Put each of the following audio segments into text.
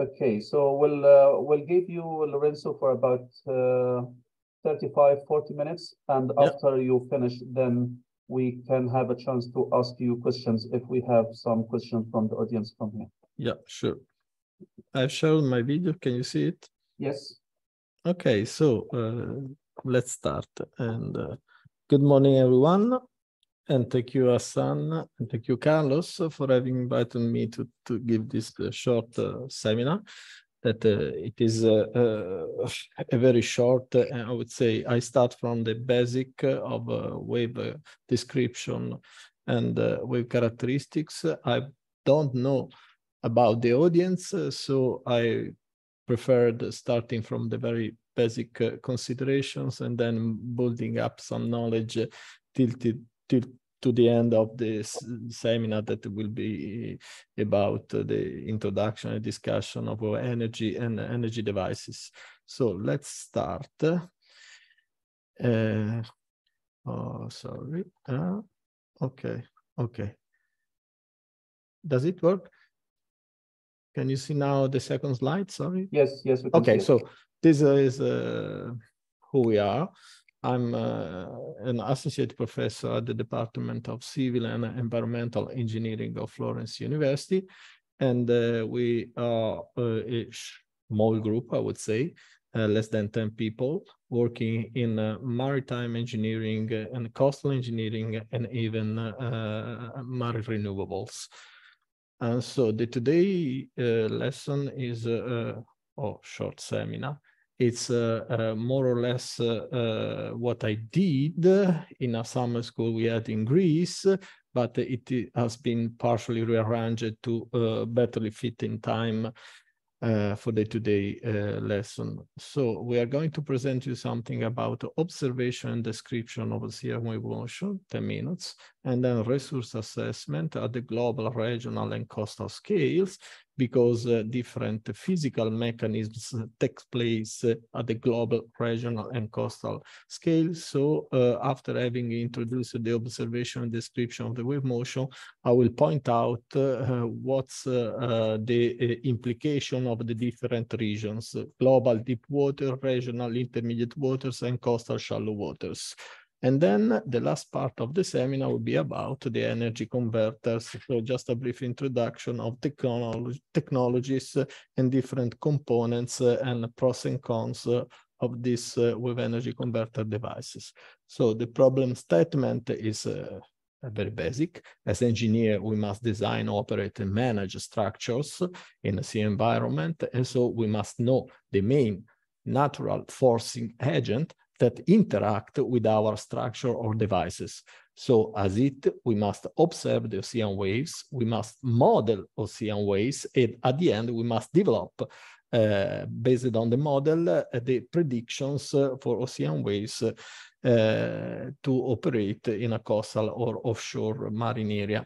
Okay, so we'll uh, we'll give you Lorenzo for about uh, 35, 40 minutes, and yep. after you finish, then we can have a chance to ask you questions if we have some questions from the audience from here. Yeah, sure. I've shown my video. Can you see it? Yes. Okay, so uh, let's start. And uh, good morning, everyone and thank you, Hassan, and thank you, Carlos, for having invited me to, to give this uh, short uh, seminar. That uh, it is uh, uh, a very short, uh, I would say, I start from the basic of wave description and wave characteristics. I don't know about the audience, so I preferred starting from the very basic considerations and then building up some knowledge tilted till to the end of this seminar that will be about the introduction and discussion of energy and energy devices. So let's start. Uh, oh, sorry. Uh, okay, okay. Does it work? Can you see now the second slide? Sorry. Yes, yes. okay, so this is uh, who we are. I'm uh, an associate professor at the Department of Civil and Environmental Engineering of Florence University. And uh, we are a small group, I would say, uh, less than 10 people working in uh, maritime engineering and coastal engineering and even uh, marine renewables. And so the today lesson is a short seminar it's uh, uh, more or less uh, what I did in a summer school we had in Greece, but it has been partially rearranged to better fit in time uh, for the today uh, lesson. So we are going to present you something about observation and description of CRM motion 10 minutes, and then resource assessment at the global, regional, and coastal scales, because uh, different physical mechanisms take place at the global, regional, and coastal scale. So uh, after having introduced the observation and description of the wave motion, I will point out uh, what's uh, uh, the uh, implication of the different regions, global deep water, regional intermediate waters, and coastal shallow waters. And then the last part of the seminar will be about the energy converters. So just a brief introduction of technologies and different components and pros and cons of these uh, wave energy converter devices. So the problem statement is uh, very basic. As engineer, we must design, operate, and manage structures in a sea environment. And so we must know the main natural forcing agent that interact with our structure or devices. So as it, we must observe the ocean waves, we must model ocean waves, and at the end, we must develop uh, based on the model, uh, the predictions uh, for ocean waves uh, to operate in a coastal or offshore marine area.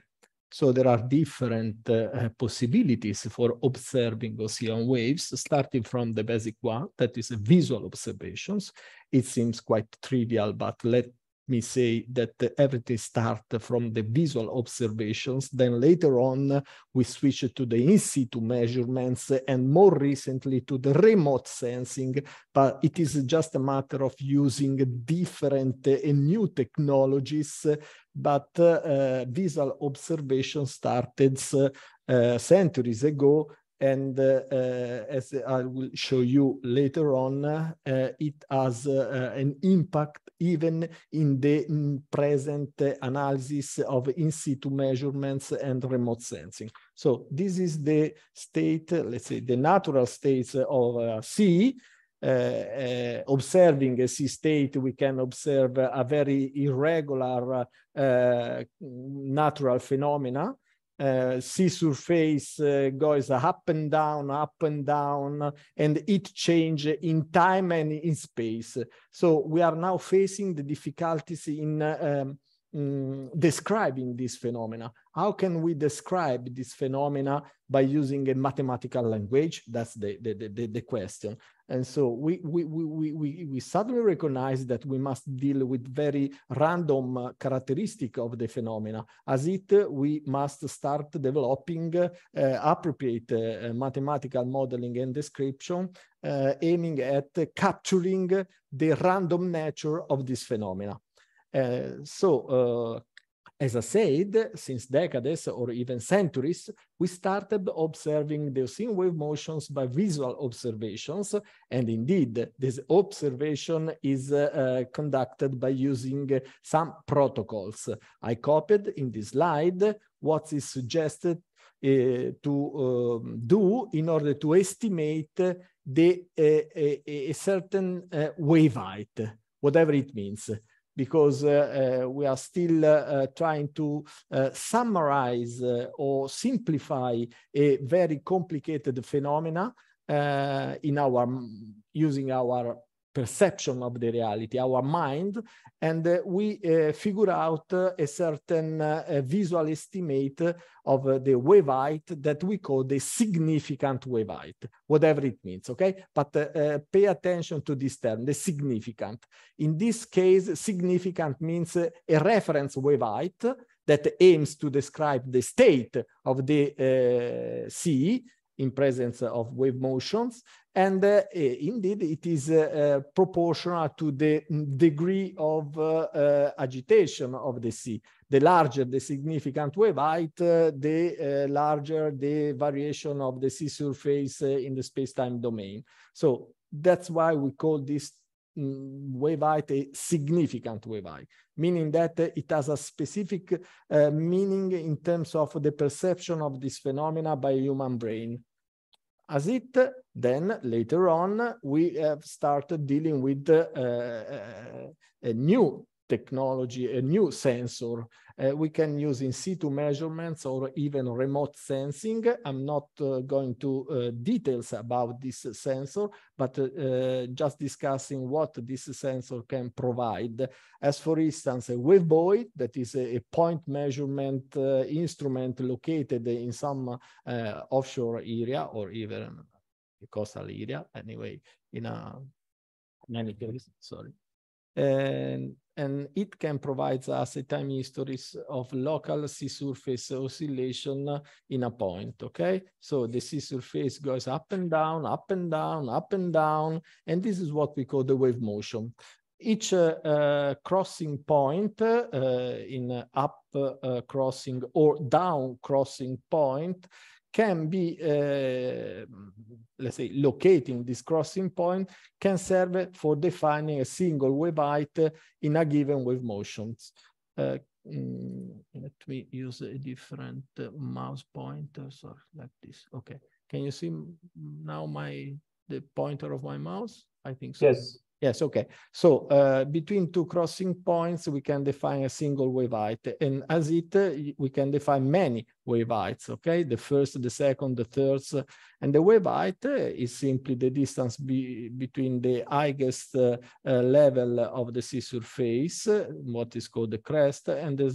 So there are different uh, uh, possibilities for observing ocean waves, starting from the basic one, that is visual observations. It seems quite trivial, but let me say that everything starts from the visual observations. Then later on, we switch to the in situ measurements and more recently to the remote sensing. But it is just a matter of using different uh, and new technologies. But uh, uh, visual observation started uh, centuries ago and uh, as I will show you later on, uh, it has uh, an impact even in the present analysis of in situ measurements and remote sensing. So this is the state, let's say the natural states of uh, sea. Uh, uh, observing a sea state, we can observe a very irregular natural phenomena uh, sea surface uh, goes up and down, up and down, and it changes in time and in space. So we are now facing the difficulties in um, mm, describing this phenomena. How can we describe this phenomena by using a mathematical language? That's the, the, the, the question. And so we, we, we, we, we suddenly recognize that we must deal with very random uh, characteristic of the phenomena. As it, uh, we must start developing uh, appropriate uh, mathematical modeling and description uh, aiming at capturing the random nature of these phenomena. Uh, so as I said, since decades or even centuries, we started observing the sine wave motions by visual observations, and indeed, this observation is uh, conducted by using some protocols. I copied in this slide what is suggested uh, to um, do in order to estimate the, uh, a, a, certain uh, wave height, whatever it means because uh, uh, we are still uh, trying to summarize or simplify a very complicated phenomena in our using our perception of the reality, our mind, and uh, we uh, figure out uh, a certain visual estimate of uh, the wave height that we call the significant wave height, whatever it means, okay? But uh, uh, pay attention to this term, the significant. In this case, significant means a reference wave height that aims to describe the state of the sea in presence of wave motions and uh, eh, indeed it is uh, uh, proportional to the mm, degree of uh, uh, agitation of the sea. The larger the significant wave height, uh, the larger the variation of the sea surface in the space-time domain. So that's why we call this mm, wave height a significant wave height, meaning that it has a specific meaning in terms of the perception of this phenomena by human brain as it then later on we have started dealing with uh, uh, uh new technology, a new sensor. Uh, we can use in situ measurements or even remote sensing. I'm not uh, going to uh, details about this sensor, but uh, uh, just discussing what this sensor can provide. As for instance, a buoy that is a, point measurement uh, instrument located in some offshore area or even coastal area, anyway, in a, in any case, sorry and, and it can provide us a time histories of local sea surface oscillation in a point, okay? So the sea surface goes up and down, up and down, up and down, and this is what we call the wave motion. Each uh, uh, crossing point uh, in up uh, crossing or down crossing point can be, uh, let's say, locating this crossing point can serve for defining a single wave height in a given wave motions. Uh, let me use a different eh, mouse pointer, sorry, like this. Okay, can you see now my the pointer of my mouse? I think so. Yes. Yes, okay. So uh, between two crossing points, we can define a single wave height. And as it, we can define many wave heights, okay? The first, the second, the third, and the wave height eh, is simply the distance be, between the highest uh, uh, level of the sea surface, what is called the crest, and the,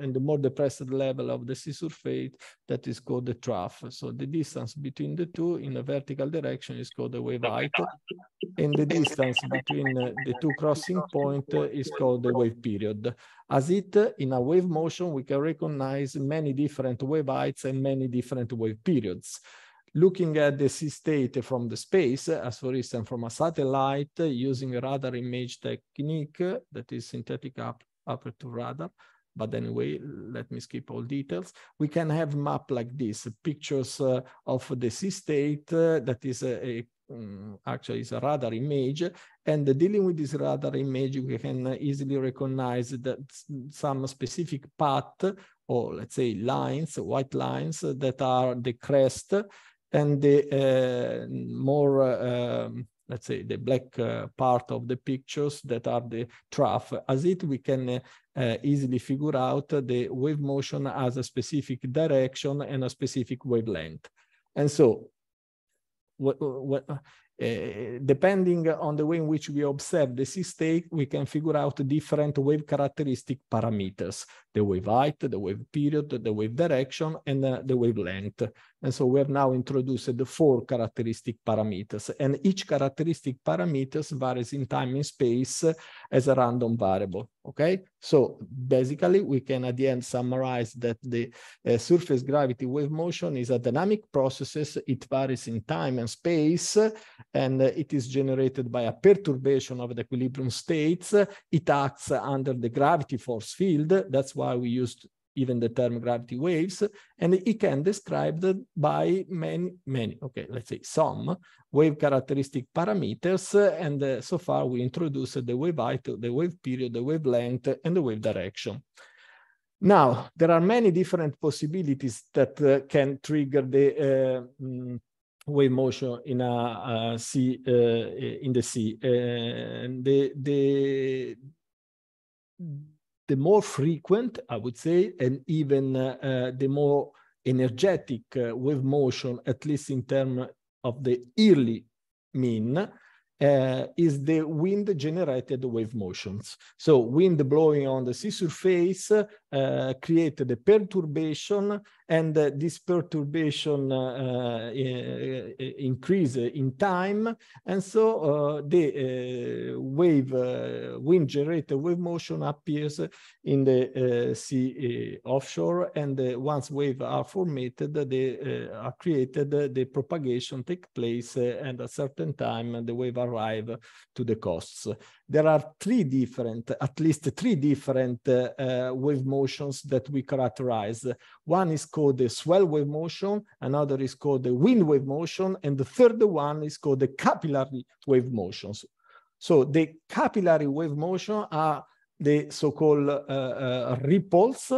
and the more depressed level of the sea surface that is called the trough. So the distance between the two in a vertical direction is called the wave height, and the distance between uh, the two crossing points is called the wave period. As it, in a wave motion, we can recognize many different wave heights and many different wave periods. Looking at the sea state from the space, as for instance, from a satellite using radar image technique, that is synthetic aperture radar, but anyway, let me skip all details. We can have map like this, pictures uh, of the sea state uh, that is a, a mm, actually is a radar image and dealing with this radar image we can easily recognize that some specific path or let's say lines white lines that are the crest and the uh, more uh, um, let's say the black uh, part of the pictures that are the trough as it we can uh, uh, easily figure out the wave motion as a specific direction and a specific wavelength. And so, what, what, uh, depending on the way in which we observe the state, we can figure out different wave characteristic parameters, the wave height, the wave period, the wave direction, and uh, the wavelength. And so we have now introduced the four characteristic parameters and each characteristic parameters varies in time and space as a random variable, okay? So basically we can at the end summarize that the uh, surface gravity wave motion is a dynamic process. It varies in time and space and uh, it is generated by a perturbation of the equilibrium states. It acts under the gravity force field. That's why we used even the term gravity waves, and it can described by many, many, okay, let's say some wave characteristic parameters. And uh, so far we introduced the wave height, the wave period, the wavelength, and the wave direction. Now, there are many different possibilities that uh, can trigger the uh, mm, wave motion in a, a sea, uh, in the sea. and the, the the more frequent, I would say, and even uh, uh, the more energetic uh, wave motion, at least in terms of the yearly mean, uh, is the wind generated wave motions. So wind blowing on the sea surface Create uh, created a perturbation, and uh, this perturbation uh, uh, increase in time, and so uh, the wave wind generated wave motion appears in the sea offshore, and once waves are formed, they are created, the propagation take place, and at a certain time the wave arrive to the coasts there are three different, at least three different uh, wave motions that we characterize. One is called the swell wave motion, another is called the wind wave motion, and the third one is called the capillary wave motions. So the capillary wave motion are the so-called uh, uh, ripples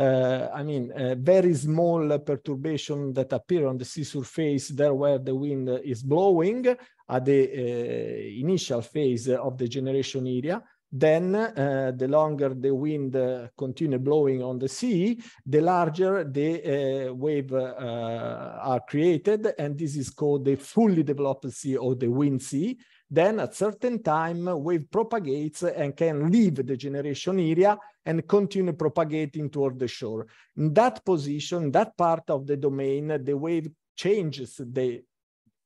uh, I mean, uh, very small perturbation that appear on the sea surface there where the wind is blowing at the uh, initial phase of the generation area then uh, the longer the wind uh, continue blowing on the sea, the larger the uh, wave are created, and this is called the fully developed sea or the wind sea. Then at certain time, wave propagates and can leave the generation area and continue propagating toward the shore. In that position, that part of the domain, the wave changes the,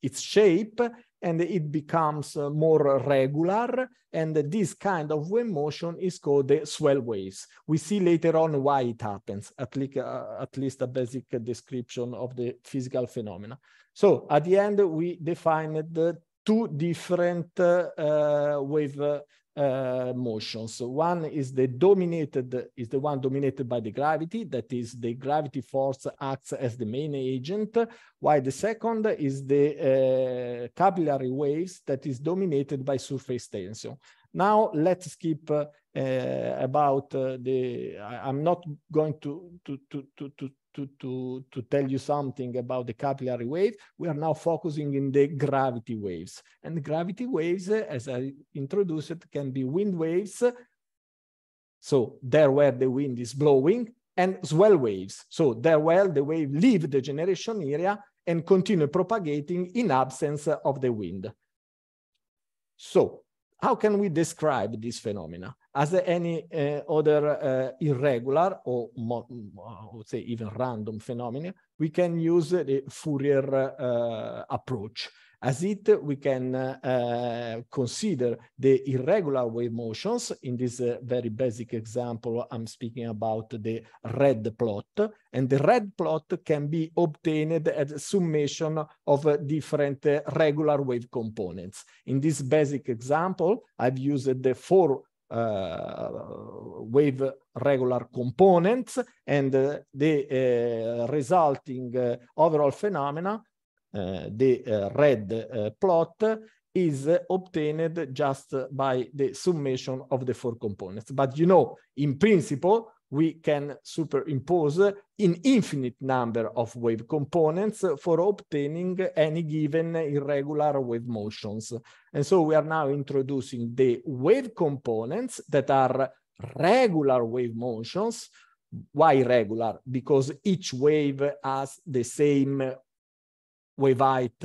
its shape and it becomes uh, more regular. And this kind of wave motion is called the swell waves. We see later on why it happens, at least, uh, at least a basic description of the physical phenomena. So at the end, we defined the two different uh, uh wave uh, uh, motions. So one is the dominated is the one dominated by the gravity, that is the gravity force acts as the main agent, while the second is the uh, capillary waves that is dominated by surface tension. Now let's skip uh, about uh, the, I, am not going to, to, to, to, to to, to, to tell you something about the capillary wave, we are now focusing in the gravity waves. And gravity waves, as I introduced, can be wind waves. So there where the wind is blowing and swell waves. So there where the wave leave the generation area and continue propagating in absence of the wind. So how can we describe this phenomena? as any eh, other eh, irregular or more, I would say even random phenomena, we can use the Fourier eh, approach. As it, we can uh, consider the irregular wave motions. In this uh, very basic example, I'm speaking about the red plot. And the red plot can be obtained as a summation of different regular wave components. In this basic example, I've used the four uh, wave regular components and the uh, resulting uh, overall phenomena, the red plot, is obtained just by the summation of the four components. But you know, in principle, we can superimpose an infinite number of wave components for obtaining any given irregular wave motions. And so we are now introducing the wave components that are regular wave motions. Why regular? Because each wave has the same wave height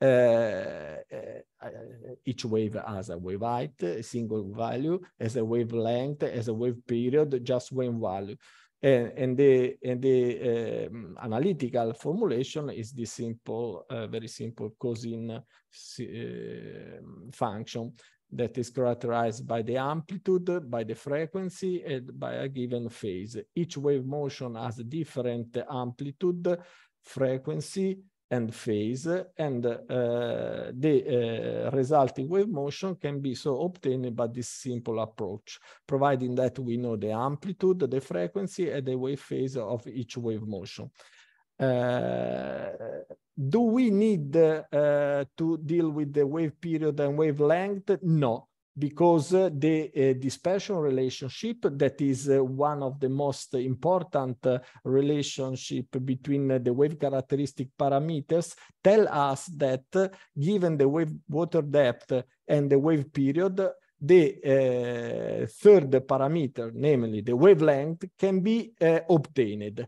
Eh, eh, each wave has a wave height, a single value, as a wavelength, as a wave period, just one value. And, and, the, and the um, analytical formulation is the simple, uh, very simple cosine uh, function that is characterized by the amplitude, by the frequency, and by a given phase. Each wave motion has different amplitude, frequency, and phase, and uh, the uh, resulting wave motion can be so obtained by this simple approach, providing that we know the amplitude, the frequency, and the wave phase of each wave motion. Uh, do we need uh, to deal with the wave period and wavelength? No, because uh, the uh, dispersion relationship that is uh, one of the most important uh, relationship between uh, the wave characteristic parameters tell us that uh, given the wave water depth and the wave period the third parameter namely the wavelength can be obtained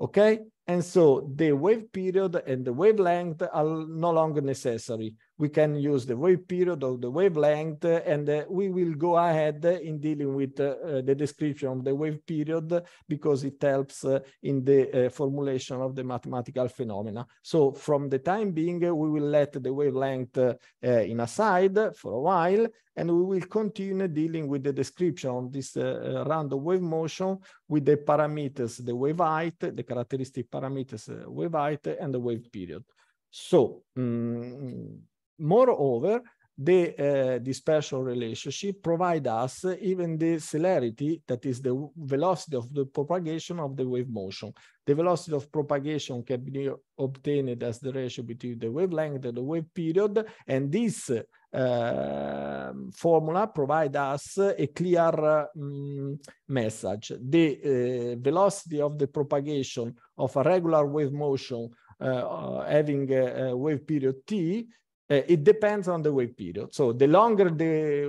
okay and so the wave period and the wavelength are no longer necessary we can use the wave period or the wavelength, and uh, we will go ahead in dealing with uh, uh, the description of the wave period because it helps in the formulation of the mathematical phenomena. So from the time being, we will let the wavelength in aside for a while, and we will continue dealing with the description of this uh, random wave motion with the parameters, the wave height, the characteristic parameters, uh, wave height, and the wave period. So, um, Moreover, the, uh, relationship provide us even the celerity, that is the velocity of the propagation of the wave motion. The velocity of propagation can be obtained as the ratio between the wavelength and the wave period, and this uh, formula provide us a clear mm, message. The uh, velocity of the propagation of a regular wave motion uh, having a, a, wave period t Eh, it depends on the wave period. So the longer the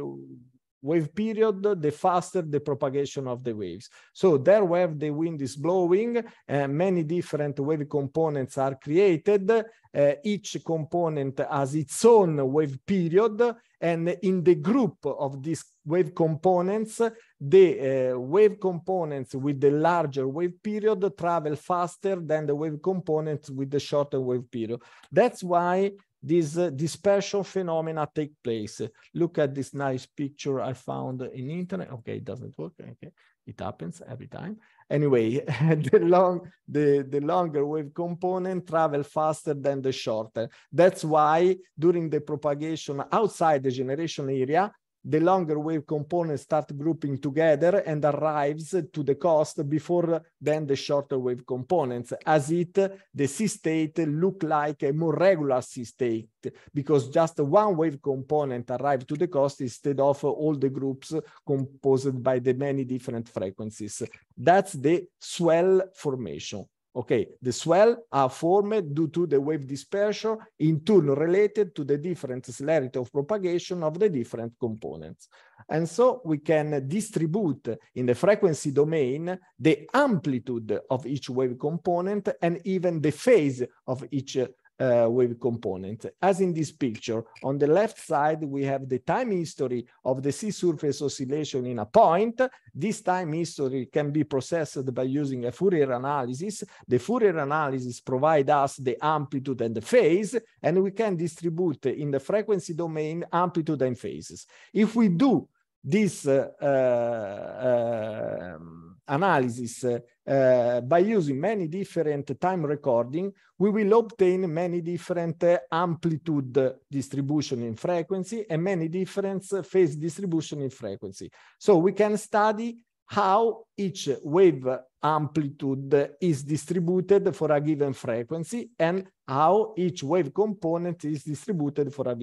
wave period, the faster the propagation of the waves. So there where the wind is blowing, uh, many different wave components are created. Uh, each component has its own wave period. And in the group of these wave components, the uh, wave components with the larger wave period travel faster than the wave components with the shorter wave period. That's why these uh, dispersion phenomena take place. Look at this nice picture I found in internet. Okay, it doesn't work. Okay, it happens every time. Anyway, the long the, the longer wave component travel faster than the shorter. That's why during the propagation outside the generation area, the longer wave components start grouping together and arrives to the cost before then the shorter wave components, as it the c state look like a more regular c state, because just one wave component arrived to the cost instead of all the groups composed by the many different frequencies. That's the swell formation. Okay, the swell are formed due to the wave dispersion in turn related to the different celerity of propagation of the different components. And so we can distribute in the frequency domain the amplitude of each wave component and even the phase of each uh, wave component. As in this picture, on the left side, we have the time history of the sea surface oscillation in a point. This time history can be processed by using a Fourier analysis. The Fourier analysis provides us the amplitude and the phase, and we can distribute in the frequency domain amplitude and phases. If we do this uh, uh, um, analysis uh, by using many different time recording, we will obtain many different uh, amplitude distribution in frequency and many different uh, phase distribution in frequency. So we can study how each wave amplitude is distributed for a given frequency and how each wave component is distributed for a,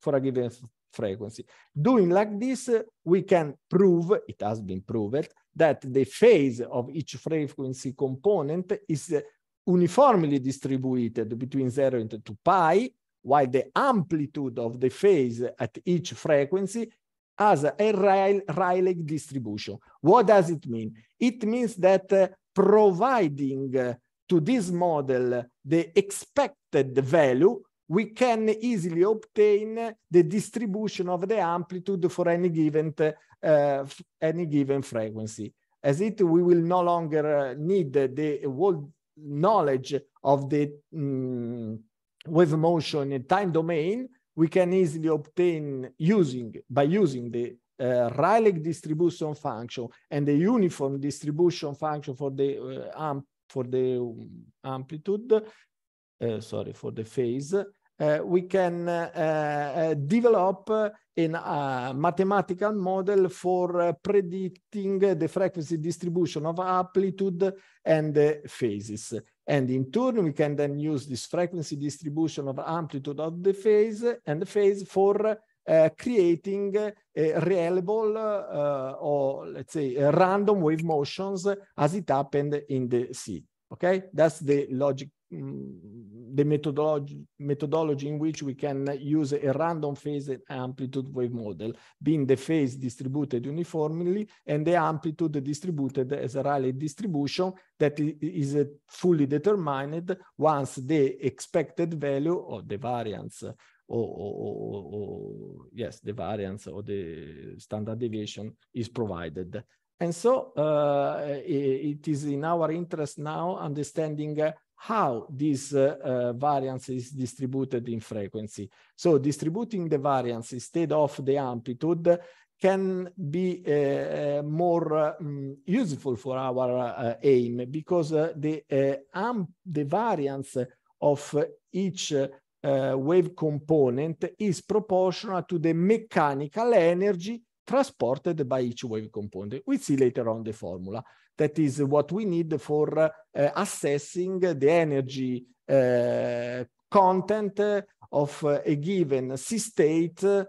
for a given frequency. Doing like this, uh, we can prove, it has been proved, that the phase of each frequency component is uh, uniformly distributed between 0 and 2 pi, while the amplitude of the phase at each frequency has a Rayleigh distribution. What does it mean? It means that uh, providing uh, to this model the expected value we can easily obtain the distribution of the amplitude for any given, uh, any given frequency. As it, we will no longer eh, need the whole knowledge of the um, wave motion in time domain, we can easily obtain using by using the uh, eh, Rayleigh distribution function and the uniform distribution function for the uh, amp for the um, amplitude Eh, sorry, for the phase, eh, we can eh, develop in a mathematical model for predicting the frequency distribution of amplitude and phases. And in turn, we can then use this frequency distribution of amplitude of the phase and the phase for uh, creating a reliable uh, or let's say random wave motions as it happened in the sea. Okay, that's the logic Mm, the methodology, methodology in which we can use a random phase amplitude wave model, being the phase distributed uniformly and the amplitude distributed as a Rayleigh distribution that is fully determined once the expected value or the variance or, or, or, or yes, the variance or the standard deviation is provided. And so uh, it is in our interest now understanding uh, how this uh, uh, variance is distributed in frequency. So distributing the variance instead of the amplitude can be uh, uh more um, useful for our uh, aim because uh, the, the variance of each wave component is proportional to the mechanical energy transported by each wave component. We'll see later on the formula. That is what we need for uh, assessing the energy uh, content of a given sea state uh,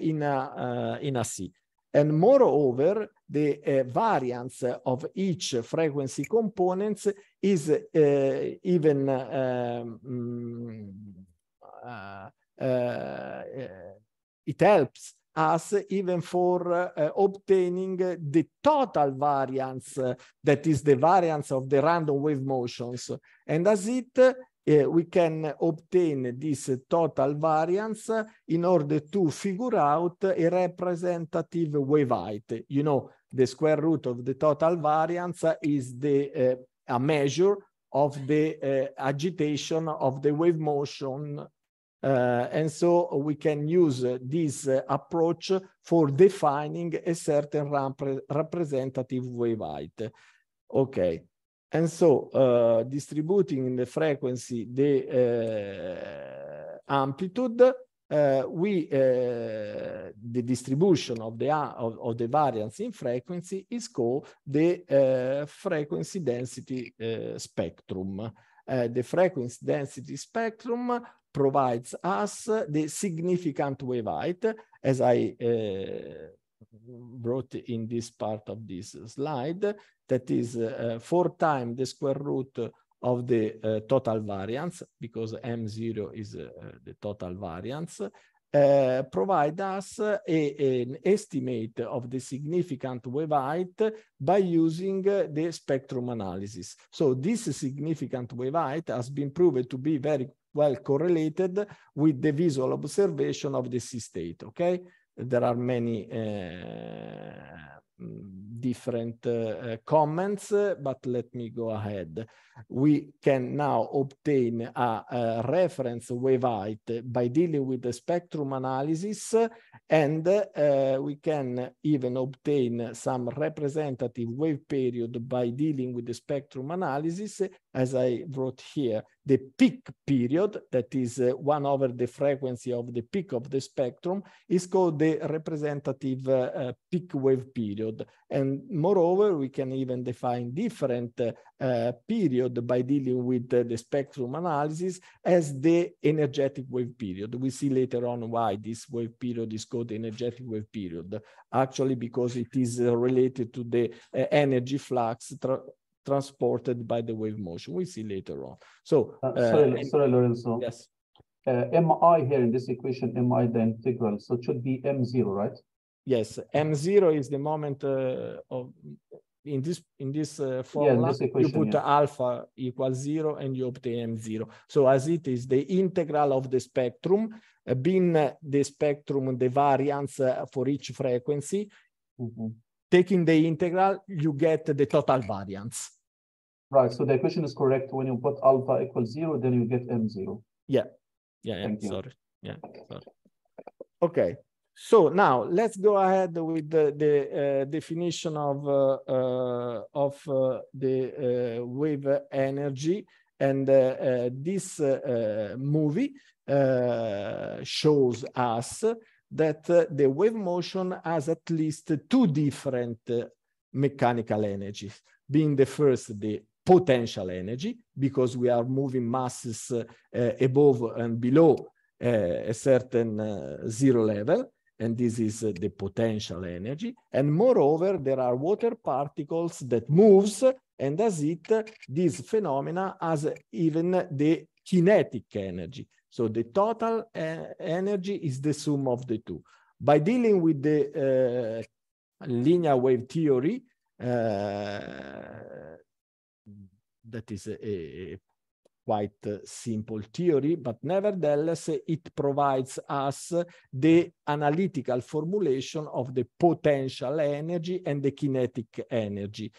in, a, in a sea. And moreover, the uh, variance of each frequency components is uh, even um, uh, it helps us even for uh, obtaining the total variance, uh, that is the variance of the random wave motions. And as it, uh, we can obtain this total variance in order to figure out a representative wave height. You know, the square root of the total variance is the uh, a measure of the uh, agitation of the wave motion uh, and so we can use uh, this uh, approach for defining a certain representative wave height. Okay. And so uh, distributing in the frequency the uh, amplitude, uh, we the distribution of the of, of, the variance in frequency is called the frequency density spectrum. the frequency density spectrum provides us the significant wave height, as I uh, in this part of this slide, that is uh, four times the square root of the uh, total variance, because M0 is the total variance, provide us a, an estimate of the significant wave height by using the spectrum analysis. So this significant wave height has been proved to be very well correlated with the visual observation of the sea state, okay? There are many uh, different uh, comments, but let me go ahead. We can now obtain a, a reference height by dealing with the spectrum analysis, and uh, we can even obtain some representative wave period by dealing with the spectrum analysis, as I wrote here, the peak period, that is uh, one over the frequency of the peak of the spectrum, is called the representative peak wave period period. And moreover, we can even define different uh, period by dealing with uh, the spectrum analysis as the energetic wave period. We see later on why this wave period is called energetic wave period, actually because it is uh, related to the uh, energy flux transported by the wave motion. We see later on. So, uh, sorry, uh, sorry, Lorenzo. Yes. Uh, mi here in this equation, mi the integral, so it should be m0, right? yes, M0 is the moment uh, of in this in this uh, formula yes, equation, you put yeah. alpha equals zero and you obtain m0 so as it is the integral of the spectrum uh, being uh, the spectrum the variance uh, for each frequency mm -hmm. taking the integral you get the total variance right so the equation is correct when you put alpha equals zero then you get m0 yeah yeah, yeah sorry yeah sorry okay so now let's go ahead with the, the uh, definition of, uh, uh, of uh, the uh, wave energy. And uh, this movie shows us that the wave motion has at least two different mechanical energies, being the first, the potential energy, because we are moving masses above and below a certain zero level, and this is uh, the potential energy. And moreover, there are water particles that moves, and as it, uh, this phenomena has uh, even the kinetic energy. So the total energy is the sum of the two. By dealing with the uh, linear wave theory, uh, that is a, a quite uh, simple theory, but nevertheless, it provides us the analytical formulation of the potential energy and the kinetic energy.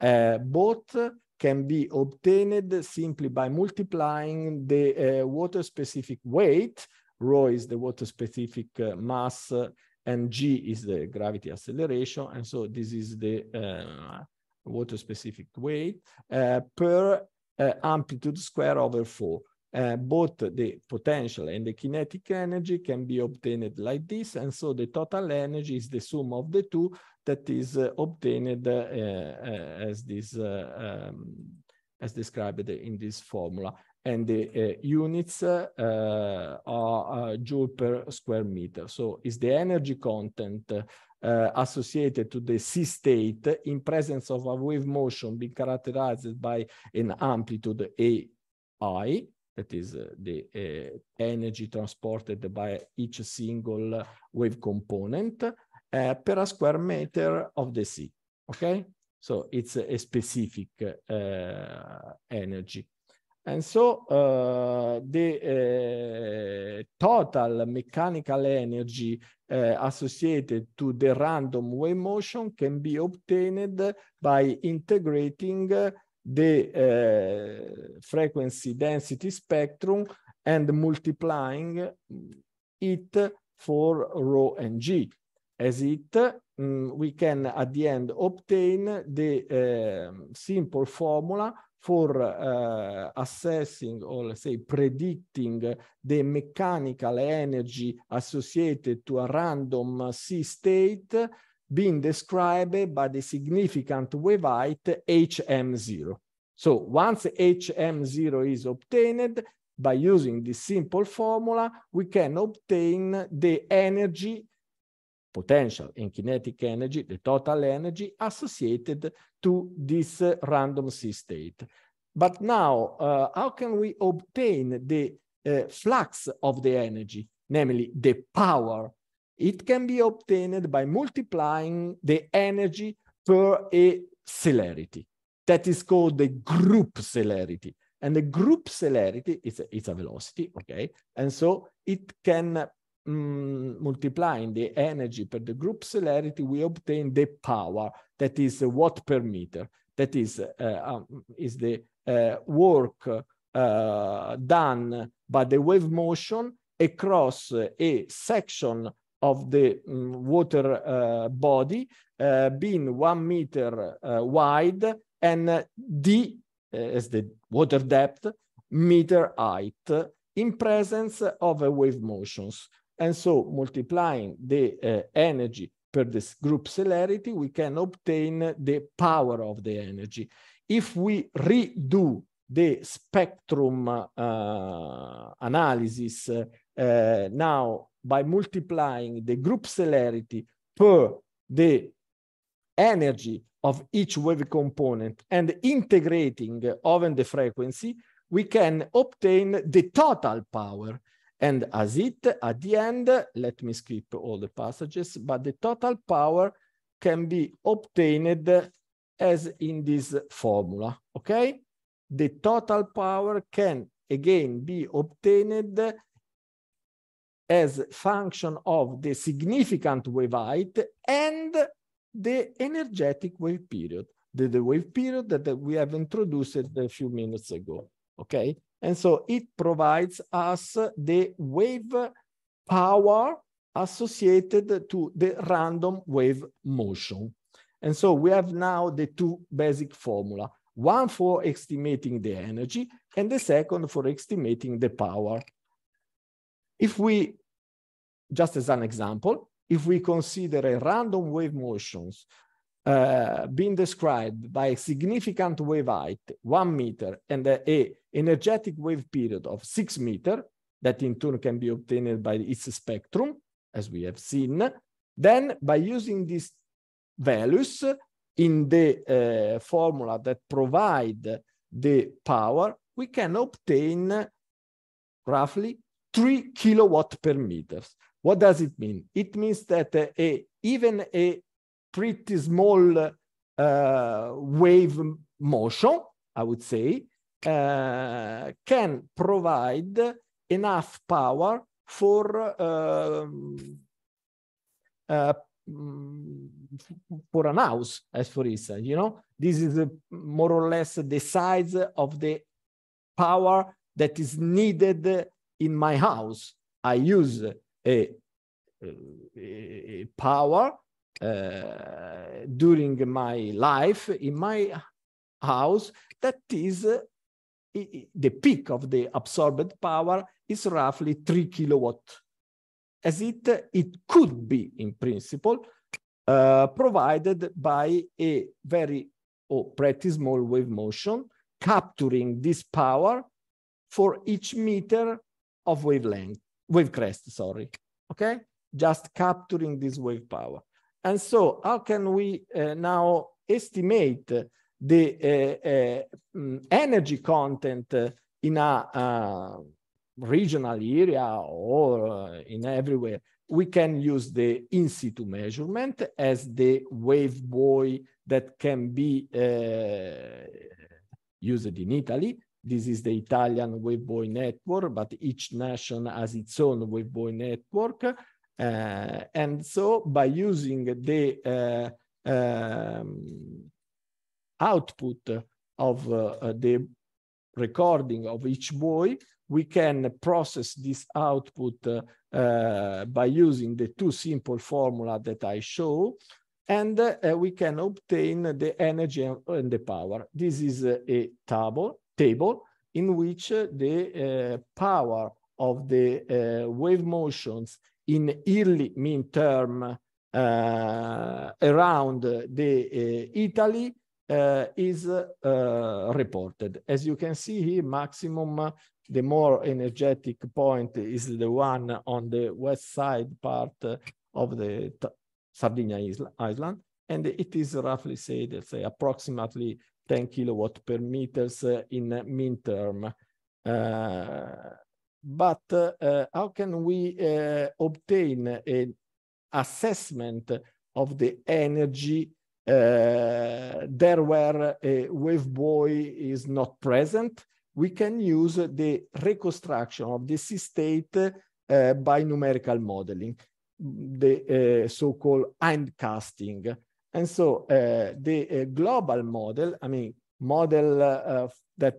Uh, both can be obtained simply by multiplying the uh, water specific weight, rho is the water specific uh, mass, uh, and g is the gravity acceleration. And so this is the uh, water specific weight per uh, amplitude square over 4. Uh, both the potential and the kinetic energy can be obtained like this. And so the total energy is the sum of the two that is uh, obtained uh, uh as this uh, um, as described in this formula. And the units are joule per square meter. So is the energy content uh, associated to the C state in presence of a wave motion being characterized by an amplitude AI, that is uh, the uh, energy transported by each single wave component uh, per a square meter of the sea, okay? So it's a specific uh, energy. And so uh, the uh, total mechanical energy uh, associated to the random wave motion can be obtained by integrating the uh, frequency density spectrum and multiplying it for rho and g. As it, um, we can at the end obtain the uh, simple formula for uh, assessing or let's say predicting the mechanical energy associated to a random C eh, state being described by the significant wave height HM0. So once HM0 is obtained, by using this simple formula, we can obtain the energy potential and kinetic energy, the total energy associated to this uh, random C state. But now, uh, how can we obtain the uh, flux of the energy, namely the power? It can be obtained by multiplying the energy per a celerity. That is called the group celerity. And the group celerity is a, it's a velocity, okay? And so it can mm, multiplying the energy per the group celerity, we obtain the power, that is the watt per meter, that is, uh, um, is the uh, work uh, done by the wave motion across a section of the mm, water uh, body uh, being one meter uh, wide and d as the water depth meter height in presence of a wave motions. And so multiplying the uh, energy per this group celerity, we can obtain the power of the energy. If we redo the spectrum uh, analysis uh, now by multiplying the group celerity per the energy of each wave component and integrating over the frequency, we can obtain the total power. And as it, at the end, let me skip all the passages, but the total power can be obtained as in this formula, okay? The total power can again be obtained as function of the significant wave height and the energetic wave period, the, the wave period that, that we have introduced a few minutes ago, okay? And so it provides us the wave power associated to the random wave motion. And so we have now the two basic formula, one for estimating the energy and the second for estimating the power. If we, just as an example, if we consider a random wave motions uh, been described by a significant wave height, one meter, and a, a energetic wave period of six meter, that in turn can be obtained by its spectrum, as we have seen, then by using these values in the uh, formula that provide the power, we can obtain roughly 3 kilowatt per meters. What does it mean? It means that uh, a, even a pretty small uh, wave motion, I would say, uh, can provide enough power for um, uh, mm, for an house, as for instance, you know, this is a, uh, more or less the size of the power that is needed in my house. I use a, a, a power uh, during my life in my house that is uh, the peak of the absorbed power is roughly 3 kilowatt as it it could be in principle uh, provided by a very or oh, pretty small wave motion capturing this power for each meter of wavelength wave crest sorry okay just capturing this wave power and so how can we uh, now estimate the uh, uh, energy content in a regional area or in everywhere? We can use the in situ measurement as the wave buoy that can be used in Italy. This is the Italian wave buoy network, but each nation has its own wave buoy network uh, and so by using the uh, um, output of uh, the recording of each boy, we can process this output by using the two simple formula that I show and uh, we can obtain the energy and the power. This is a table, table in which uh, the power of the wave motions in early midterm uh, around the uh, Italy uh, is uh, reported. As you can see here, maximum, uh, the more energetic point is the one on the west side part uh, of the Sardinia island, and it is roughly said, let's say approximately 10 kilowatt per meters uh, in midterm. Uh, but uh, how can we uh, obtain an assessment of the energy uh, there where a wave buoy is not present? We can use the reconstruction of the sea state uh, by numerical modeling, the uh, so-called hindcasting. And so uh, the global model, I mean, model that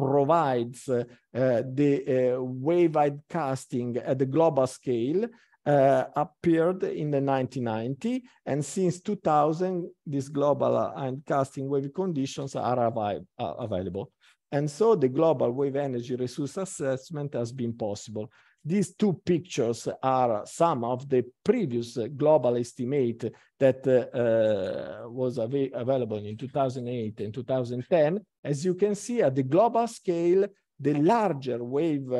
provides eh, the eh, waveguide casting at the global scale uh, appeared in the 1990 and since 2000 these global uh, and casting wave conditions are avi available and so the global wave energy resource assessment has been possible these two pictures are some of the previous global estimate that uh, was av available in 2008 and 2010. As you can see at the global scale, the larger wave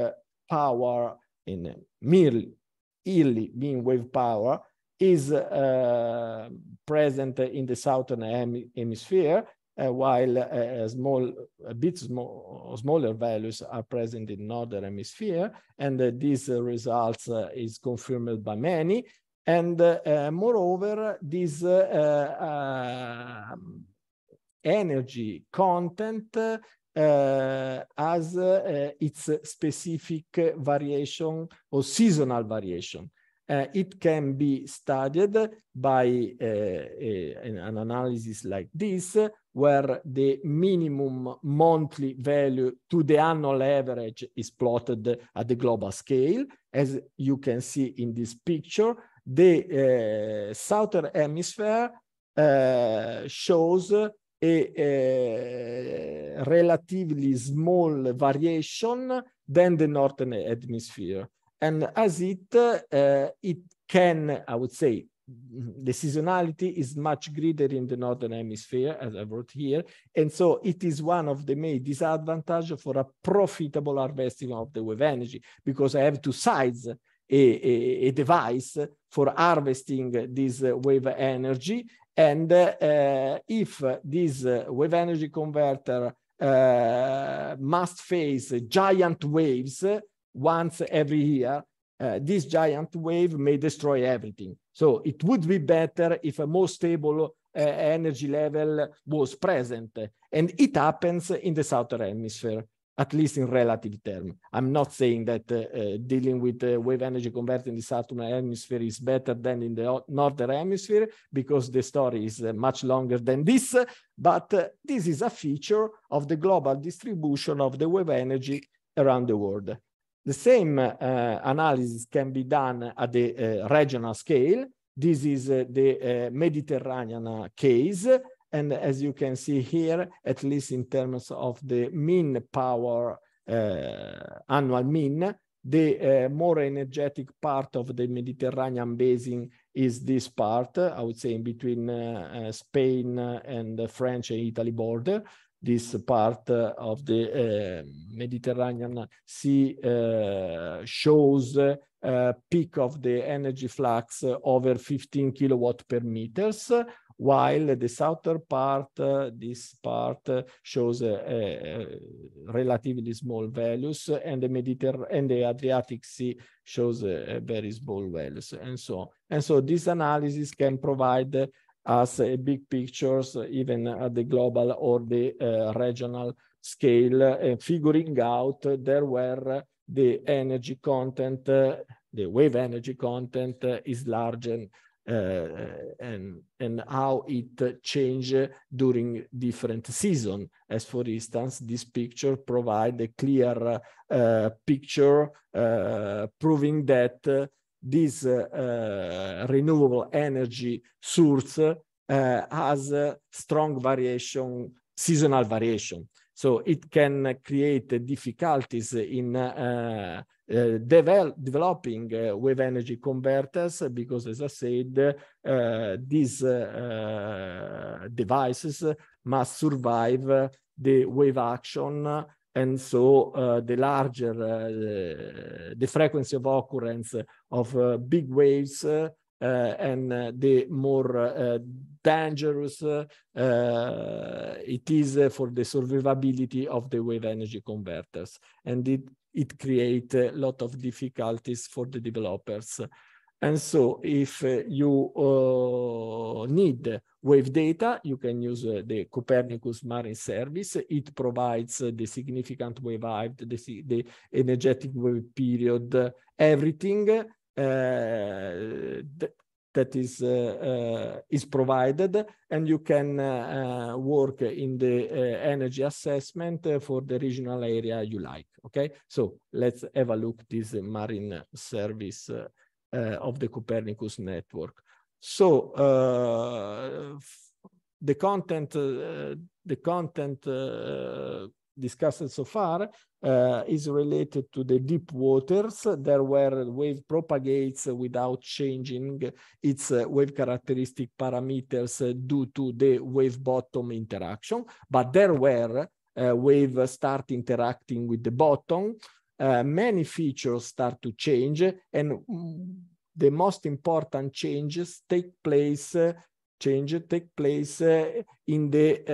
power in merely yearly mean wave power is uh, present in the southern hemisphere uh, while uh, uh, small, a bit smaller values are present in northern hemisphere. And this results is confirmed by many. And moreover, this energy content uh, uh, its specific variation or seasonal variation. Uh, it can be studied by uh, uh a, an analysis like this, where the minimum monthly value to the annual average is plotted at the global scale. As you can see in this picture, the uh, southern hemisphere uh, shows a, a relatively small variation than the northern hemisphere. And as it, uh, it can, I would say, the seasonality is much greater in the northern hemisphere, as I wrote here, and so it is one of the main disadvantages for a profitable harvesting of the wave energy because I have to size a, a, a device for harvesting this wave energy, and uh, if this wave energy converter uh, must face giant waves, once every year, uh, this giant wave may destroy everything. So it would be better if a more stable uh, energy level was present. And it happens in the southern hemisphere, at least in relative terms. I'm not saying that uh, uh dealing with uh, wave energy converted in the southern hemisphere is better than in the northern hemisphere, because the story is uh, much longer than this. But this is a feature of the global distribution of the wave energy around the world. The same eh, analysis can be done at the eh, regional scale. This is eh, the Mediterranean case. And as you can see here, at least in terms of the mean power, annual mean, the uh, more energetic part of the Mediterranean basin is this part, I would say in between uh, uh, Spain and the French and Italy border this part uh, of the eh, Mediterranean Sea eh, shows a eh, peak of the energy flux over 15 kilowatt per meters, while the southern part, uh, this part uh, shows relatively small values and the Mediterranean and the Adriatic Sea shows very small values and so on. And so this analysis can provide as big pictures, even at the global or the uh, regional scale, uh, figuring out there where the energy content, uh, the wave energy content is large and uh, and and how it change during different season as for instance this picture provide a clear uh, picture uh, proving that this uh, uh, renewable energy source uh, has a strong variation, seasonal variation. So it can create difficulties in uh, developing uh, wave energy converters because, as I said, uh, these devices must survive the wave action and so uh, the larger uh, the frequency of occurrence of uh, big waves uh, and uh, the more uh, dangerous it is for the survivability of the wave energy converters and it it creates a lot of difficulties for the developers and so if you need Wave data, you can use uh, the Copernicus Marine Service. It provides uh, the significant wave height, the, the energetic wave period, uh, everything th that is uh, uh, is provided, and you can uh, work in the energy assessment for the regional area you like. Okay, so let's have a look this marine service of the Copernicus network. So uh, the content, uh, the content uh, discussed so far uh, is related to the deep waters. There where wave propagates without changing its uh, wave characteristic parameters due to the wave bottom interaction, but there where uh, wave start interacting with the bottom, many features start to change and mm, the most important changes take place change take place eh, in the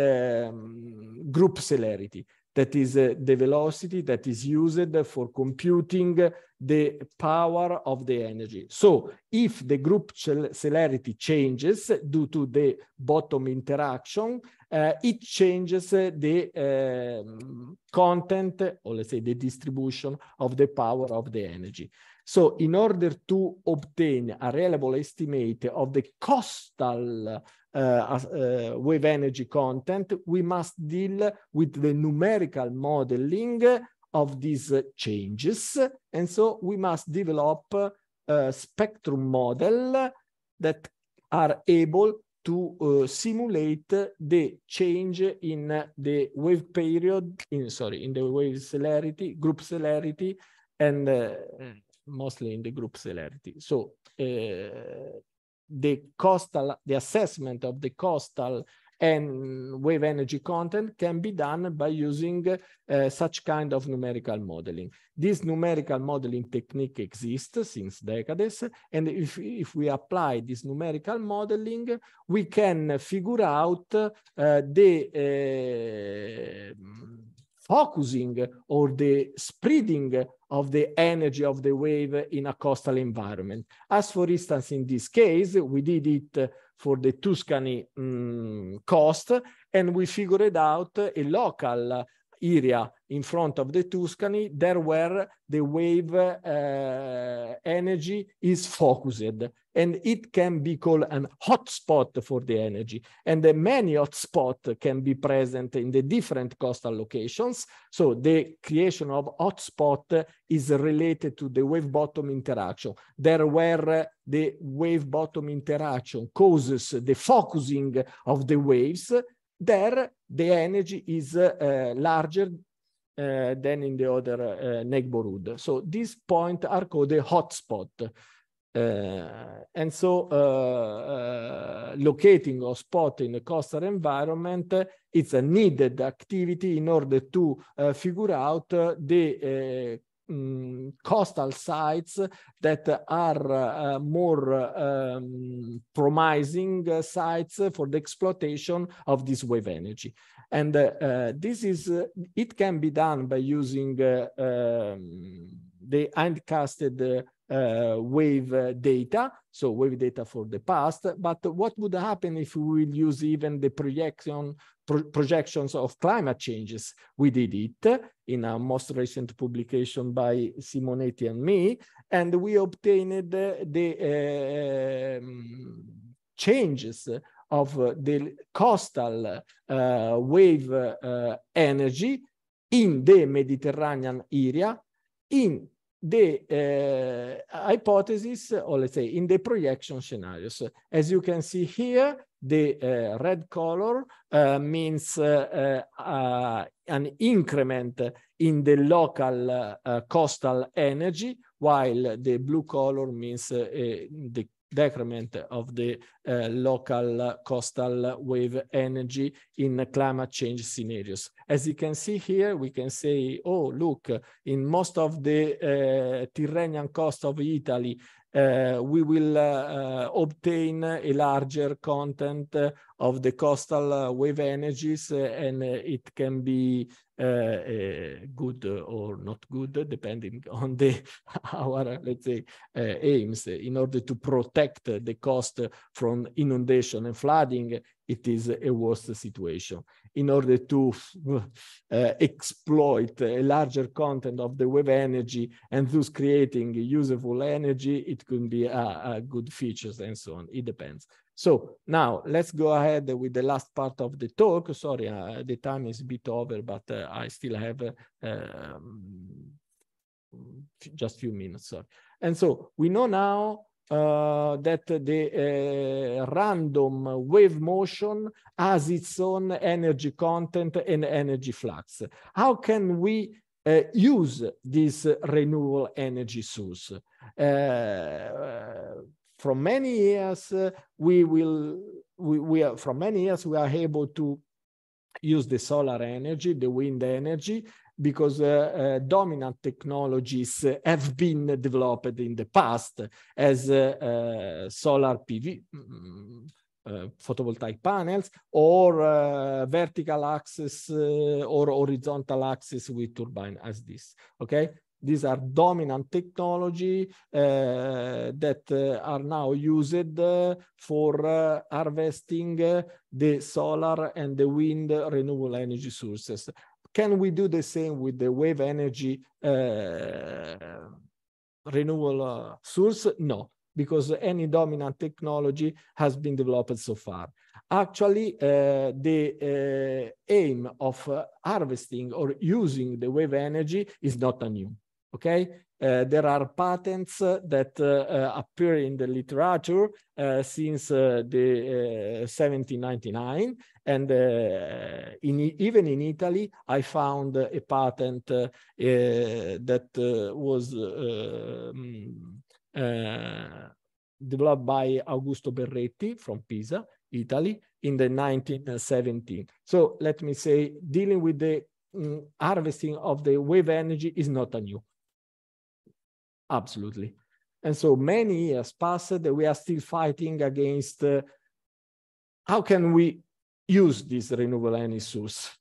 um, group celerity that is eh, the velocity that is used for computing the power of the energy. So if the group celerity changes due to the bottom interaction, uh, it changes the uh, content, or let's say the distribution of the power of the energy. So in order to obtain a reliable estimate of the costal uh, uh, wave energy content, we must deal with the numerical modeling of these changes. And so we must develop a spectrum model that are able to uh, simulate the change in the wave period in sorry in the wave celerity group celerity and uh, mm mostly in the group celerity. So uh, the coastal, the assessment of the coastal and wave energy content can be done by using uh, such kind of numerical modeling. This numerical modeling technique exists since decades, and if, if we apply this numerical modeling, we can figure out uh, the focusing or the spreading of the energy of the wave in a coastal environment. As for instance, in this case, we did it for the Tuscany um, coast and we figured out a local area in front of the Tuscany, there where the wave uh, energy is focused. And it can be called an hotspot for the energy. And the many hotspots can be present in the different coastal locations. So the creation of hotspot is related to the wave bottom interaction. There where the wave bottom interaction causes the focusing of the waves, there the energy is uh, larger Eh, than in the other eh, neighborhood. So these points are called the hotspot. Uh, and so uh, uh, locating a spot in a coastal environment it's a needed activity in order to figure out the um, coastal sites that are uh, more um, promising sites for the exploitation of this wave energy. And uh, this is, uh, it can be done by using um, the casted. Uh, wave uh, data, so wave data for the past, but what would happen if we will use even the projection pro projections of climate changes? We did it in our most recent publication by Simonetti and me, and we obtained the um, changes of the coastal uh, wave uh, energy in the Mediterranean area in the uh, hypothesis, or let's say in the projection scenarios. As you can see here, the uh, red color uh, means an increment in the local coastal energy, while the blue color means the decrement of the uh, local coastal wave energy in climate change scenarios. As you can see here, we can say, oh, look, in most of the uh, Tyrrhenian coast of Italy, uh, we will obtain a larger content of the coastal wave energies and it can be uh, uh, good or not good, depending on the our let's say uh, aims. In order to protect the coast from inundation and flooding, it is a worse situation. In order to uh, exploit a larger content of the wave energy and thus creating usable energy, it could be a, a good features and so on. It depends. So now let's go ahead with the last part of the talk. Sorry, uh, the time is a bit over, but uh, I still have uh, um, just few minutes. Sorry. And so we know now uh, that the uh, random wave motion has its own energy content and energy flux. How can we uh, use this renewable energy source? Uh, from many years uh, we will we, we are from many years we are able to use the solar energy the wind energy because uh, uh, dominant technologies have been developed in the past as uh, uh, solar pv mm, mm, uh, photovoltaic panels or vertical axis or horizontal axis with turbine as this okay these are dominant technology uh, that uh, are now used uh, for uh, harvesting uh, the solar and the wind renewable energy sources. Can we do the same with the wave energy uh, renewable source? No, because any dominant technology has been developed so far. Actually, uh, the uh, aim of uh, harvesting or using the wave energy is not a new okay? Uh, there are patents that uh, uh, appear in the literature uh, since the 1799, and in, even in Italy, I found a patent that was um, developed by Augusto Berretti from Pisa, Italy, in the 1917. So let me say, dealing with the mm, harvesting of the wave energy is not a new absolutely. And so many years passed, we are still fighting against uh, how can we use this renewable energy source.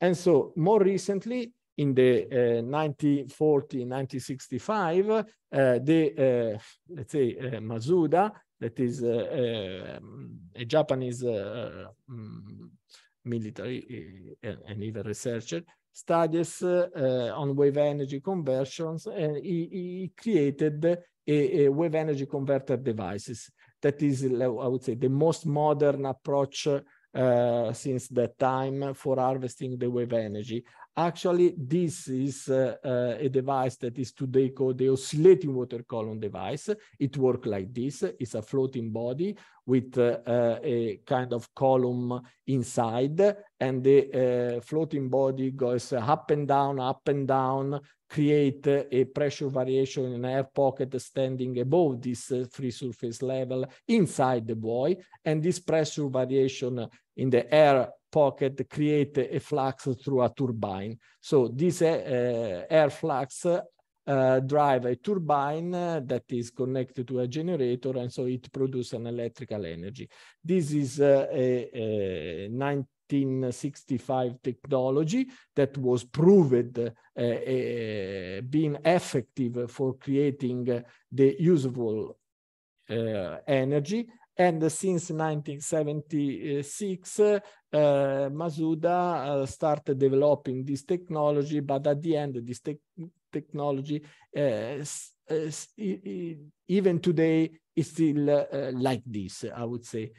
And so more recently, in the uh, 1940, 1965, uh, the, uh, let's say, uh, Masuda, that is uh, um, a Japanese uh, um, military and even researcher, studies eh, on wave energy conversions, and he, he created a, eh, a, eh, wave energy converter devices. That is, I would say, the most modern approach uh, since that time for harvesting the wave energy. Actually, this is uh, a device that is today called the oscillating water column device. It works like this. It's a floating body with uh, a kind of column inside and the uh, floating body goes up and down, up and down, create a pressure variation in air pocket standing above this uh, free surface level inside the buoy. And this pressure variation in the air pocket create a flux through a turbine. So this air flux uh, drive a turbine uh, that is connected to a generator and so it produces an electrical energy. This is uh, a, a 1965 technology that was proved being effective for creating the usable energy and uh, since 1976, uh, Masuda uh, started developing this technology, but at the end, this te technology eh, eh, even today is still eh, like this, I would say.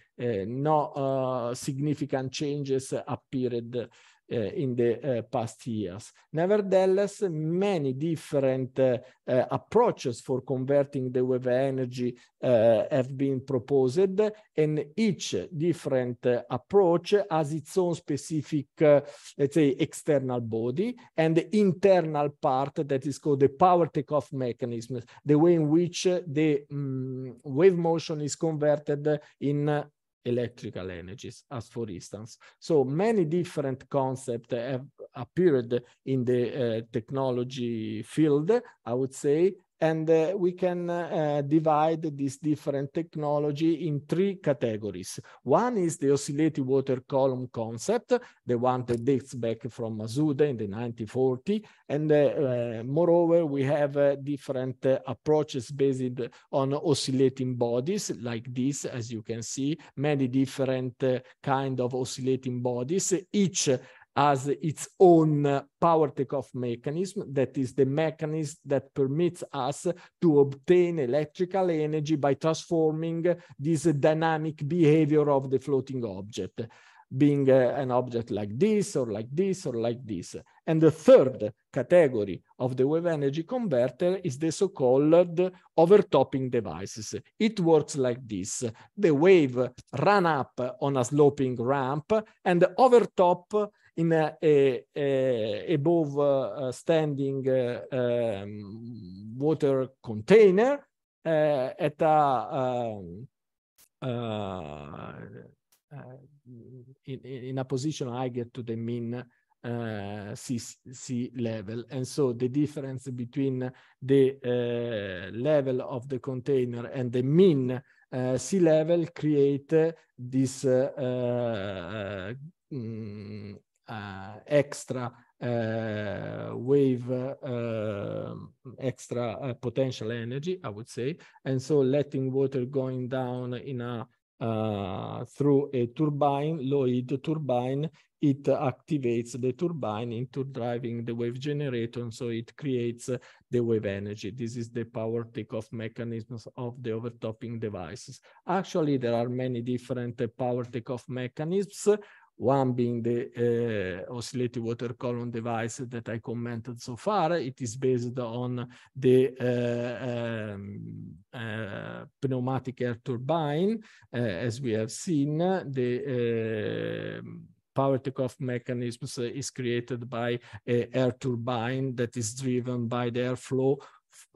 no uh, significant changes appeared Eh, in the eh, past years. Nevertheless, many different eh, approaches for converting the wave energy have been proposed, and each different approach has its own specific, let's say, external body and the internal part that is called the power takeoff mechanism, the way in which the um, wave motion is converted in electrical energies, as for instance. So many different concepts have appeared in the uh, technology field, I would say, and uh, we can uh, uh, divide this different technology in three categories. One is the oscillating water column concept, the one that dates back from Masuda in the 1940s. And uh, uh, moreover, we have uh, different approaches based on oscillating bodies like this, as you can see, many different kind of oscillating bodies, each has its own power takeoff mechanism, that is the mechanism that permits us to obtain electrical energy by transforming this dynamic behavior of the floating object, being uh, an object like this or like this or like this. And the third category of the wave energy converter is the so-called overtopping devices. It works like this. The wave run up on a sloping ramp and overtop in a, a, a above uh, standing uh, um, water container uh, at a um, in, in, a position I get to the mean uh, sea, sea level. And so the difference between the uh, level of the container and the mean uh, sea level create this mm, Eh, extra eh, wave, eh, extra potential energy, I would say. And so letting water going down in a uh, through a turbine, Lloyd turbine, it activates the turbine into driving the wave generator, and so it creates the wave energy. This is the power takeoff mechanisms of the overtopping devices. Actually, there are many different power takeoff mechanisms one being the uh, oscillating water column device that I commented so far. It is based on the uh, um, uh, pneumatic air turbine, as we have seen. The power takeoff mechanisms is created by an air turbine that is driven by the airflow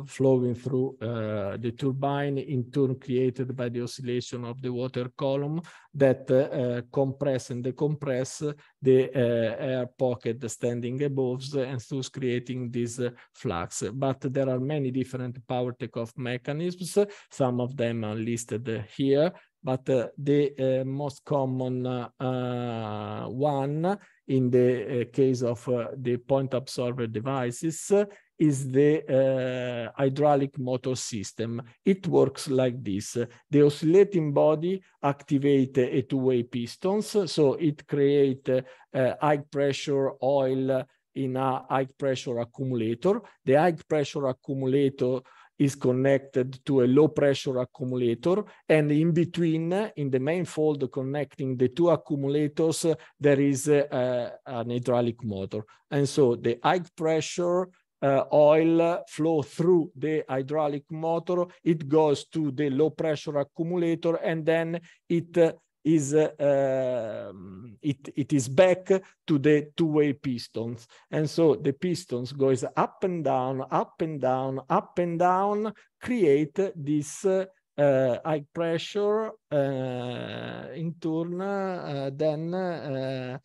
flowing through uh, the turbine, in turn created by the oscillation of the water column that uh, uh compress and decompress the uh, air pocket standing above and thus creating this uh, flux. But there are many different power takeoff mechanisms. Some of them are listed here, but the most common one in the uh, case of uh, the point absorber devices is the uh, hydraulic motor system. It works like this. The oscillating body activates a two-way pistons, so it creates uh, high pressure oil in a high pressure accumulator. The high pressure accumulator is connected to a low pressure accumulator and in between in the manifold connecting the two accumulators there is a, uh, a, an hydraulic motor and so the high pressure uh, oil flow through the hydraulic motor, it goes to the low pressure accumulator and then it uh, is uh, um, it, it is back to the two-way pistons and so the pistons goes up and down up and down up and down create this uh, uh, high pressure eh, in turn eh, then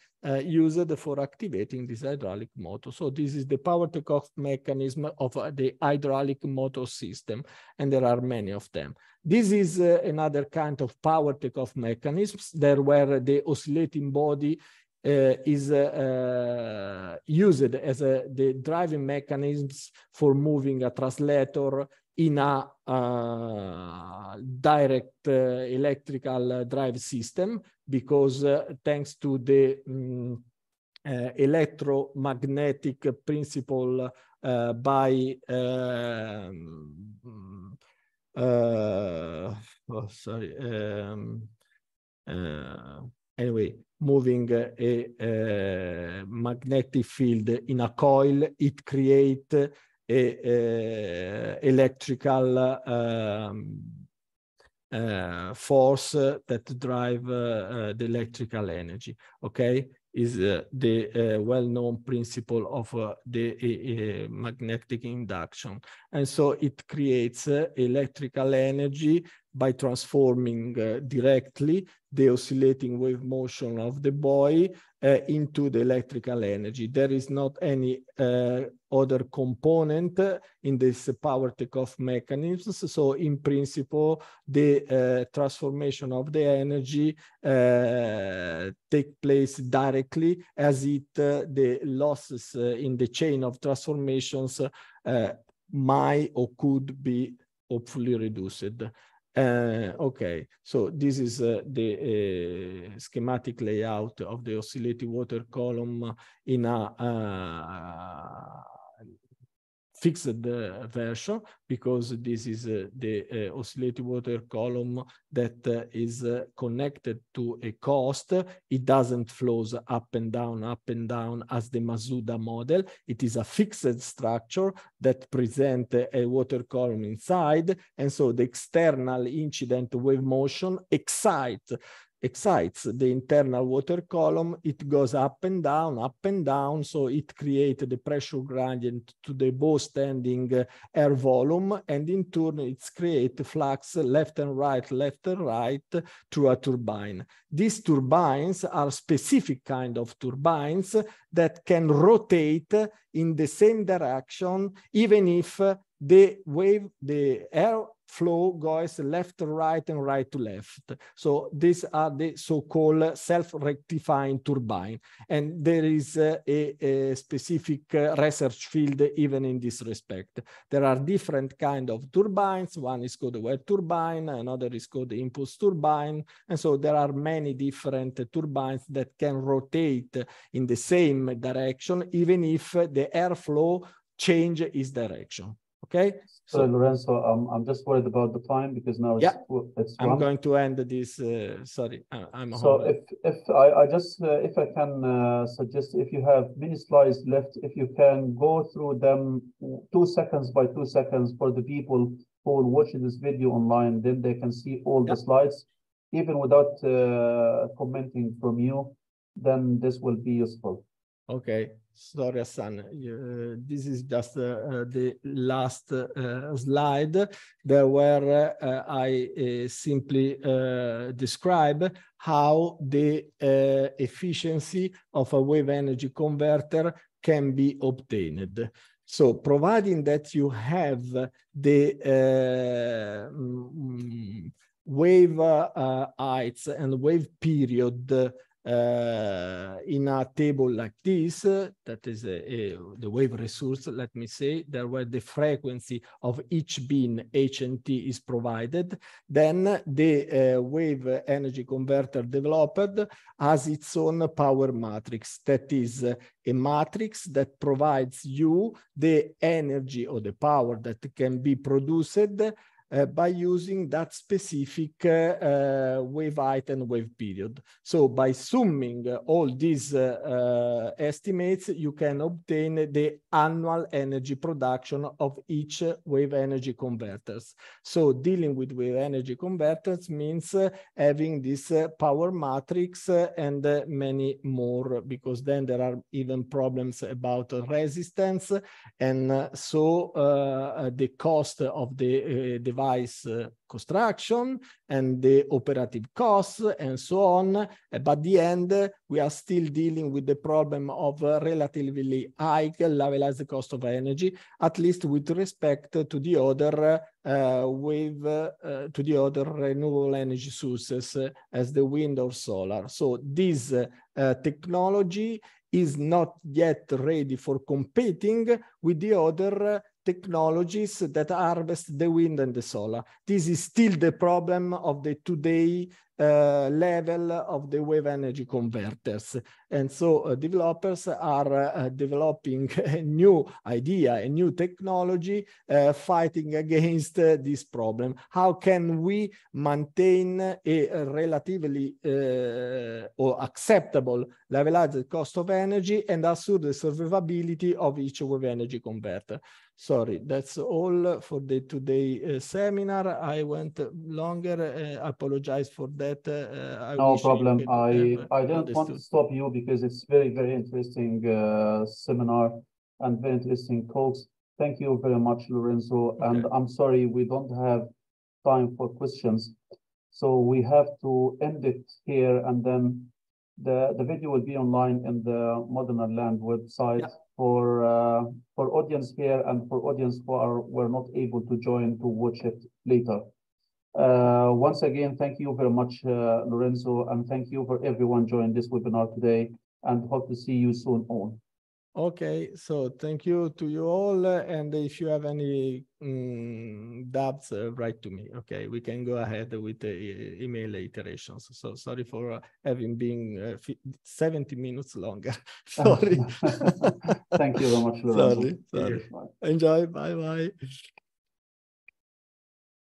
used for activating this hydraulic motor. So this is the power take-off mechanism of uh, the hydraulic motor system, and there are many of them. This is another kind of power takeoff mechanisms. There where the oscillating body uh, is uh, uh, used as a, the driving mechanisms for moving a translator, in a uh, direct uh, electrical drive system because eh, thanks to the um, electromagnetic principle by mm, oh, sorry um, anyway moving a, a, magnetic field in a coil it creates electrical um, uh, force that drive uh, the electrical energy okay is eh, the eh, well-known principle of the magnetic induction and so it creates electrical energy by transforming uh, directly the oscillating wave motion of the buoy uh, into the electrical energy. There is not any uh, other component in this power takeoff mechanisms. So in principle, the uh, transformation of the energy uh, take place directly as it uh, the losses in the chain of transformations might or could be hopefully reduced. Uh, okay, so this is uh, the uh, schematic layout of the oscillating water column in a uh, fixed uh, version because this is uh, the uh, oscillating water column that uh, is uh, connected to a cost. It doesn't flows up and down, up and down as the Masuda model. It is a fixed structure that present a water column inside. And so the external incident wave motion excite excites the internal water column. It goes up and down, up and down. So it creates the pressure gradient to the both standing uh, air volume. And in turn, it creates flux left and right, left and right through a turbine. These turbines are specific kind of turbines that can rotate in the same direction, even if the wave, the air flow goes left to right and right to left. So these are the so-called self-rectifying turbine. And there is a, a, specific uh, research field even in this respect. There are different kind of turbines. One is called wet turbine, another is called impulse turbine. And so there are many different turbines that can rotate in the same direction, even if the airflow change its direction. Okay. So, so Lorenzo, am I'm just worried about the time because now it's, yeah, it's I'm going to end this. Uh, sorry, uh, I, am So if if I, I just uh, if I can uh, suggest if you have many slides left, if you can go through them two seconds by two seconds for the people who are watching this video online, then they can see all yeah. the slides even without uh, commenting from you. Then this will be useful. Okay, sorry, Hassan. Uh, this is just uh, uh the last uh, slide there where uh, I simply describe how the efficiency of a wave energy converter can be obtained. So providing that you have the mm, wave heights and wave period uh, in a table like this, uh, that is a, a, the wave resource, let me say, there where the frequency of each bin H and T is provided, then the uh, wave energy converter developed has its own power matrix. That is eh, a matrix that provides you the energy or the power that can be produced uh, by using that specific uh, uh, wave height and wave period. So by summing all these uh, uh, estimates, you can obtain the annual energy production of each wave energy converters. So dealing with wave energy converters means having this power matrix and many more, because then there are even problems about resistance. And so the cost of the, the device eh, construction and the operative costs and so on. Eh, but the end, we are still dealing with the problem of eh, relatively high levelized cost of energy, at least with respect to the other uh, with uh, uh, to the other renewable energy sources as the wind or solar. So this technology is not yet ready for competing with the other technologies that harvest the wind and the solar. This is still the problem of the today uh, level of the wave energy converters. And so uh, developers are uh, developing a new idea, a new technology, uh, fighting against uh, this problem. How can we maintain a, relatively relatively uh, or acceptable levelized cost of energy and assure the survivability of each wave energy converter? sorry that's all for the today uh, seminar i went longer uh, apologize for that uh, no problem i i don't understood. want to stop you because it's very very interesting uh, seminar and very interesting talks thank you very much lorenzo okay. and i'm sorry we don't have time for questions so we have to end it here and then the the video will be online in the modern land website yeah for uh, for audience here and for audience who are were not able to join to watch it later. Uh, once again, thank you very much, uh, Lorenzo, and thank you for everyone joining this webinar today, and hope to see you soon on. Okay, so thank you to you all. And if you have any um, doubts, uh, write to me. Okay, we can go ahead with the uh, email iterations. So sorry for uh, having been uh, 70 minutes longer. sorry. thank you so much. Sorry, sorry. Enjoy. Bye bye.